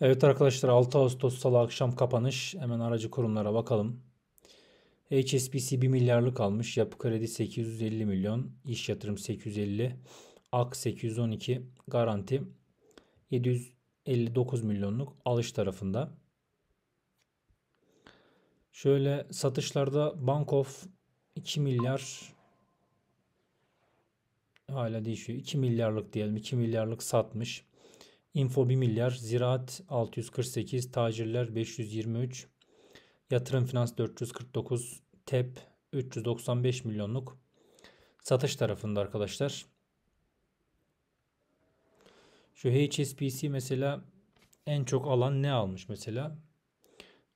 Evet arkadaşlar 6 Ağustos Salı akşam kapanış. Hemen aracı kurumlara bakalım. HSBC 1 milyarlık almış. Yapı kredi 850 milyon. İş yatırım 850. AK 812. Garanti 759 milyonluk alış tarafında. Şöyle satışlarda Bank of 2 milyar hala değişiyor. 2 milyarlık diyelim. 2 milyarlık satmış. Info 1 milyar, ziraat 648, tacirler 523, yatırım finans 449, TEP 395 milyonluk satış tarafında arkadaşlar. Şu HSBC mesela en çok alan ne almış mesela?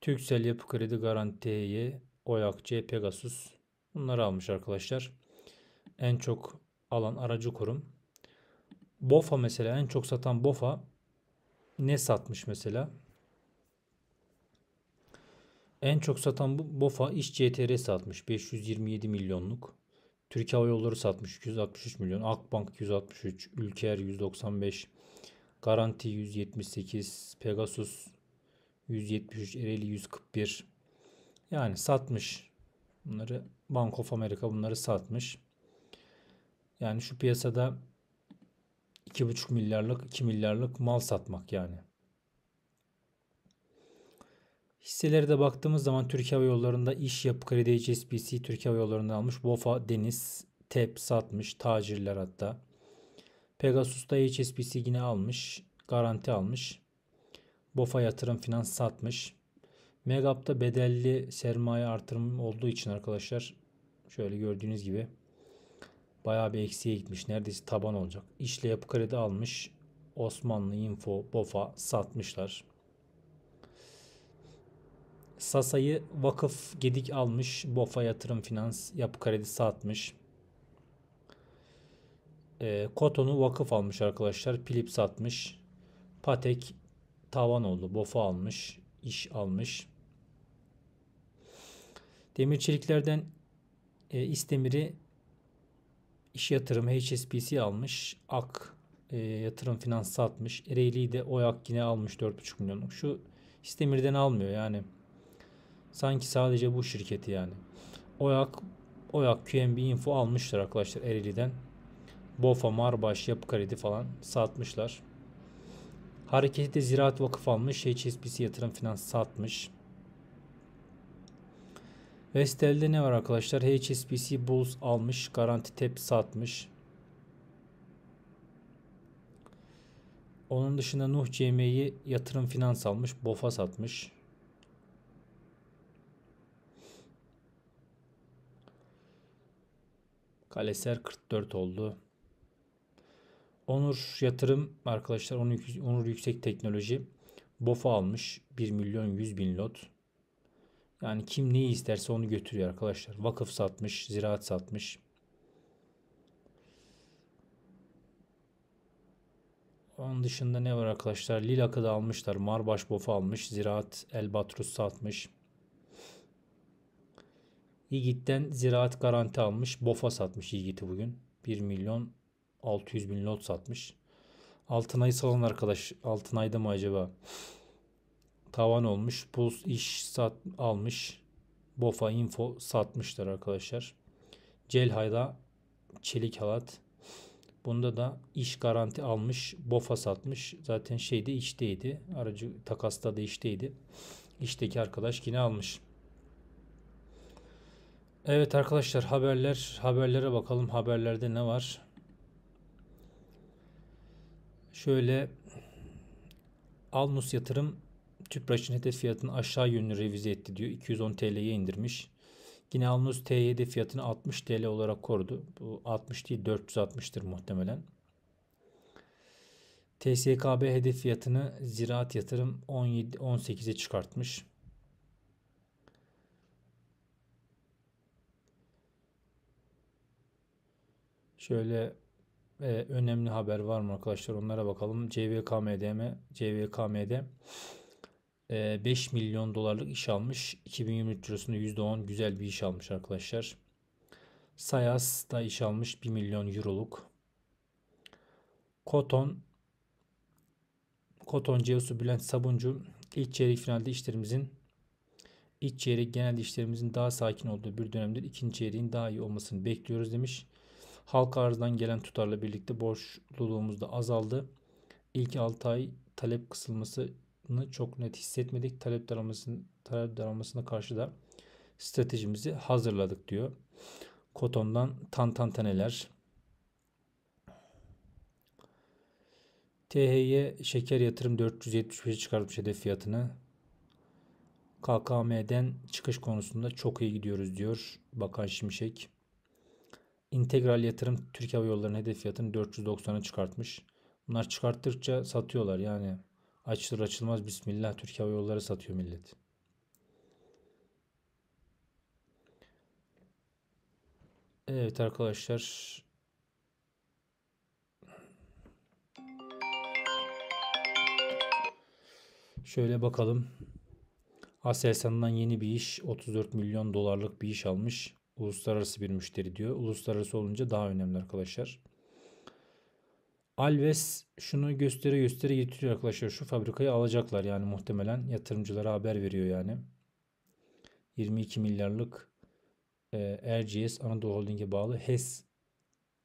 Türksel Yapı Kredi Garanti'yi, Oyakçı, Pegasus bunları almış arkadaşlar. En çok alan aracı kurum. BOFA mesela en çok satan BOFA ne satmış mesela? En çok satan bu BOFA iş CTR satmış 527 milyonluk. Türkiye Hava Yolları satmış 263 milyon. Akbank 263, Ülker 195, Garanti 178, Pegasus 173, Ereli 141. Yani satmış. Bunları Bank of America bunları satmış. Yani şu piyasada 2,5 milyarlık 2 milyarlık mal satmak yani. Hisselere de baktığımız zaman Türkiye Hava Yolları'nda iş Yapı Kredi HSBC Türkiye Hava Yolları'ndan almış. BOFA Deniz TEP satmış. Tacirler hatta. Pegasus'ta HSBC yine almış. Garanti almış. BOFA Yatırım Finans satmış. Megap'ta bedelli sermaye artırımı olduğu için arkadaşlar şöyle gördüğünüz gibi bayağı bir eksiye gitmiş. Neredeyse taban olacak. İşle yapı kredi almış. Osmanlı Info, BOFA satmışlar. Sasa'yı Vakıf Gedik almış. BOFA Yatırım Finans Yapı Kredi satmış. E, Koton'u Vakıf almış arkadaşlar. Pilip satmış. Patek tavan oldu. BOFA almış. iş almış. Demir çeliklerden e, İstemir'i İş yatırım HSBC almış. AK e, yatırım finans satmış. Ereğli'yi de OYAK yine almış 4,5 milyonluk. Şu İstemir'den almıyor yani. Sanki sadece bu şirketi yani. OYAK, OYAK QNB Info almışlar arkadaşlar Ereğli'den. BOFA, Marbaş, Yapı Kredi falan satmışlar. Hareketi de Ziraat Vakıf almış. HSBC Yatırım Finans satmış. Vestel'de ne var arkadaşlar? HSBC Bulls almış. Garanti Tep satmış. Onun dışında Nuh CM'yi yatırım finans almış. BOF'a satmış. Kaleser 44 oldu. Onur yatırım arkadaşlar Onur Yüksek Teknoloji BOF'a almış. 1 milyon 100 bin lot. Yani kim neyi isterse onu götürüyor arkadaşlar. Vakıf satmış, ziraat satmış. Onun dışında ne var arkadaşlar? Lilakı da almışlar. Marbaş bofa almış. Ziraat Elbatrus satmış. Yigit'ten ziraat garanti almış. Bofa satmış İgiti bugün. 1 milyon 600 bin lot satmış. Altınay'ı salan arkadaş. Altınay'da mı acaba? tavan olmuş. Puls iş sat almış. Bofa info satmışlar arkadaşlar. Celhay'da çelik halat. Bunda da iş garanti almış. Bofa satmış. Zaten şeyde işteydi. Aracı takasta da işteydi. İşteki arkadaş yine almış. Evet arkadaşlar haberler haberlere bakalım. Haberlerde ne var? Şöyle Alnus Yatırım Tüpraş'ın hedef fiyatını aşağı yönlü revize etti diyor. 210 TL'ye indirmiş. Yine Alnus TYD fiyatını 60 TL olarak korudu. Bu 60 değil 460'tır muhtemelen. TSKB hedef fiyatını Ziraat Yatırım 17 18'e çıkartmış. Şöyle e, önemli haber var mı arkadaşlar onlara bakalım. CVKMD mi? CVKMD 5 ee, milyon dolarlık iş almış. 2023 lirasında %10 güzel bir iş almış arkadaşlar. Sayas da iş almış 1 milyon euroluk. Koton Koton CEO'su Bülent Sabuncu ilk çeyrek finalde işlerimizin ilk çeyrek genel işlerimizin daha sakin olduğu bir dönemdir. İkinci çeyreğin daha iyi olmasını bekliyoruz demiş. Halk arzdan gelen tutarla birlikte borçluluğumuz da azaldı. İlk 6 ay talep kısılması arttığını çok net hissetmedik. Talep daralmasına, talep daralmasına karşı da stratejimizi hazırladık diyor. Koton'dan tantanteneler. THY şeker yatırım 475 çıkartmış hedef fiyatını. KKM'den çıkış konusunda çok iyi gidiyoruz diyor Bakan Şimşek. İntegral yatırım Türkiye Hava Yolları'nın hedef fiyatını 490'a çıkartmış. Bunlar çıkarttıkça satıyorlar yani Açılır açılmaz Bismillah Türkiye Hava Yolları satıyor millet. Evet arkadaşlar. Şöyle bakalım. Aselsan'dan yeni bir iş 34 milyon dolarlık bir iş almış. Uluslararası bir müşteri diyor. Uluslararası olunca daha önemli arkadaşlar. Alves şunu göstere göstere getiriyor arkadaşlar. Şu fabrikayı alacaklar yani muhtemelen yatırımcılara haber veriyor yani. 22 milyarlık e, RGS Anadolu Holding'e bağlı HES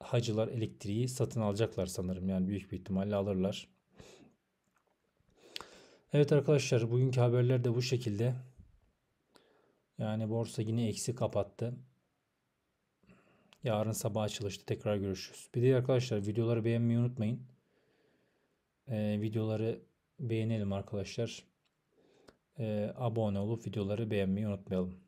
Hacılar Elektriği satın alacaklar sanırım. Yani büyük bir ihtimalle alırlar. Evet arkadaşlar bugünkü haberler de bu şekilde. Yani borsa yine eksi kapattı. Yarın sabah açılışta tekrar görüşürüz. Bir de arkadaşlar videoları beğenmeyi unutmayın. Ee, videoları beğenelim arkadaşlar. Ee, abone olup videoları beğenmeyi unutmayalım.